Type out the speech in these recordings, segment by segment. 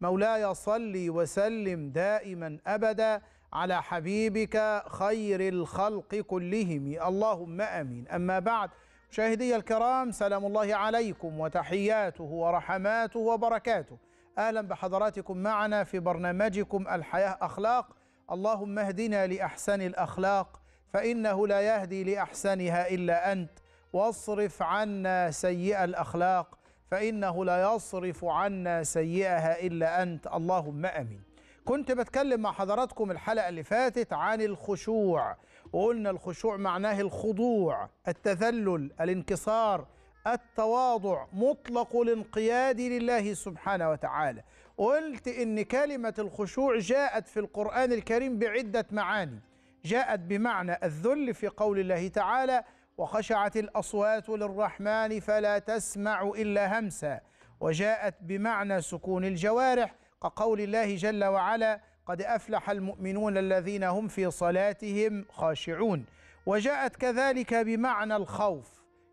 مولاي صل وسلم دائما أبدا على حبيبك خير الخلق كلهم اللهم امين اما بعد مشاهدي الكرام سلام الله عليكم وتحياته ورحماته وبركاته اهلا بحضراتكم معنا في برنامجكم الحياه اخلاق اللهم اهدنا لاحسن الاخلاق فانه لا يهدي لاحسنها الا انت واصرف عنا سيئ الاخلاق فإنه لا يصرف عنا سيئها إلا أنت اللهم أمين كنت بتكلم مع حضراتكم الحلقة اللي فاتت عن الخشوع وقلنا الخشوع معناه الخضوع التذلل الانكسار التواضع مطلق الانقياد لله سبحانه وتعالى قلت ان كلمه الخشوع جاءت في القران الكريم بعده معاني جاءت بمعنى الذل في قول الله تعالى وخشعت الأصوات للرحمن فلا تسمع إلا همسا وجاءت بمعنى سكون الجوارح كقول الله جل وعلا قد أفلح المؤمنون الذين هم في صلاتهم خاشعون وجاءت كذلك بمعنى الخوف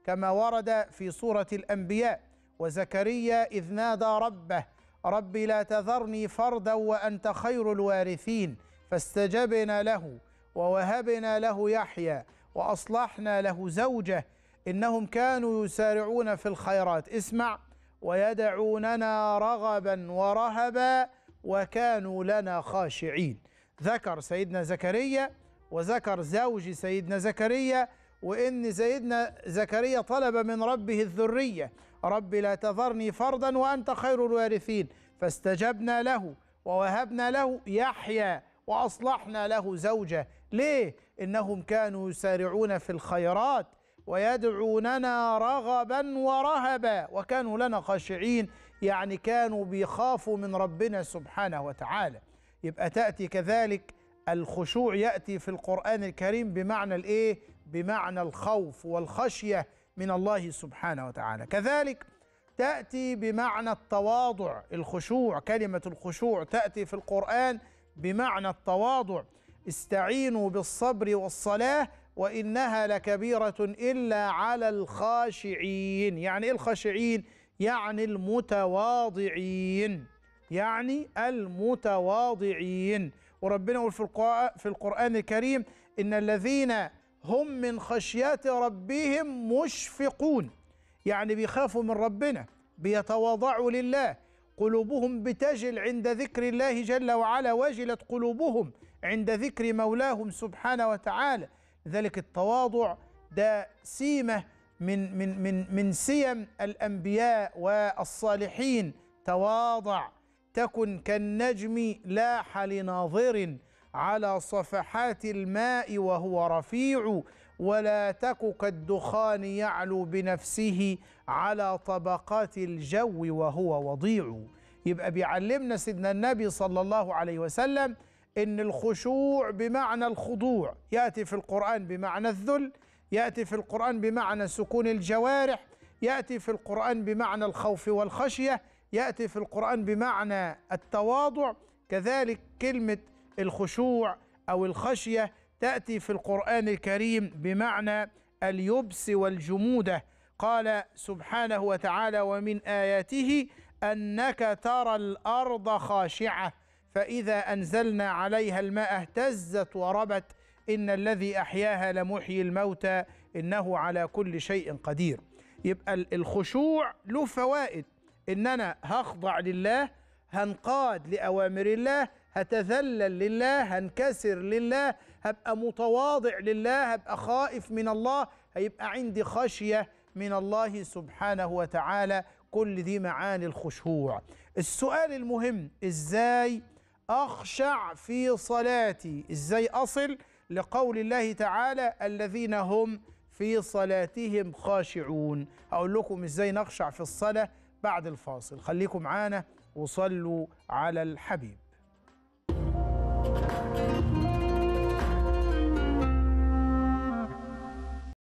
كما ورد في سورة الأنبياء وزكريا إذ نادى ربه رب لا تذرني فردا وأنت خير الوارثين فاستجبنا له ووهبنا له يحيى وأصلحنا له زوجه إنهم كانوا يسارعون في الخيرات اسمع ويدعوننا رغبا ورهبا وكانوا لنا خاشعين ذكر سيدنا زكريا وذكر زوج سيدنا زكريا وإن سيدنا زكريا طلب من ربه الذرية رب لا تذرني فردا وأنت خير الوارثين فاستجبنا له ووهبنا له يحيى وأصلحنا له زوجه ليه؟ إنهم كانوا يسارعون في الخيرات ويدعوننا رغبا ورهبا وكانوا لنا خاشعين يعني كانوا بيخافوا من ربنا سبحانه وتعالى يبقى تأتي كذلك الخشوع يأتي في القرآن الكريم بمعنى الإيه؟ بمعنى الخوف والخشية من الله سبحانه وتعالى كذلك تأتي بمعنى التواضع الخشوع كلمة الخشوع تأتي في القرآن بمعنى التواضع استعينوا بالصبر والصلاة وإنها لكبيرة إلا على الخاشعين يعني إيه الخاشعين؟ يعني المتواضعين يعني المتواضعين وربنا يقول في القرآن الكريم إن الذين هم من خشية ربهم مشفقون يعني بيخافوا من ربنا بيتواضعوا لله قلوبهم بتجل عند ذكر الله جل وعلا وجلت قلوبهم عند ذكر مولاهم سبحانه وتعالى ذلك التواضع ده سيمه من من من من سيم الانبياء والصالحين تواضع تكن كالنجم لاح لناظر على صفحات الماء وهو رفيع ولا تك كالدخان يعلو بنفسه على طبقات الجو وهو وضيع يبقى بيعلمنا سيدنا النبي صلى الله عليه وسلم ان الخشوع بمعنى الخضوع ياتي في القران بمعنى الذل ياتي في القران بمعنى سكون الجوارح ياتي في القران بمعنى الخوف والخشيه ياتي في القران بمعنى التواضع كذلك كلمه الخشوع او الخشيه تاتي في القران الكريم بمعنى اليبس والجموده قال سبحانه وتعالى ومن اياته انك ترى الارض خاشعه فإذا أنزلنا عليها الماء اهتزت وربت إن الذي أحياها لمحيي الموتى إنه على كل شيء قدير يبقى الخشوع له فوائد إن أنا هخضع لله هنقاد لأوامر الله هتذلل لله هنكسر لله هبقى متواضع لله هبقى خائف من الله هيبقى عندي خشية من الله سبحانه وتعالى كل دي معاني الخشوع السؤال المهم ازاي أخشع في صلاتي إزاي أصل لقول الله تعالى الذين هم في صلاتهم خاشعون أقول لكم إزاي نخشع في الصلاة بعد الفاصل خليكم معانا وصلوا على الحبيب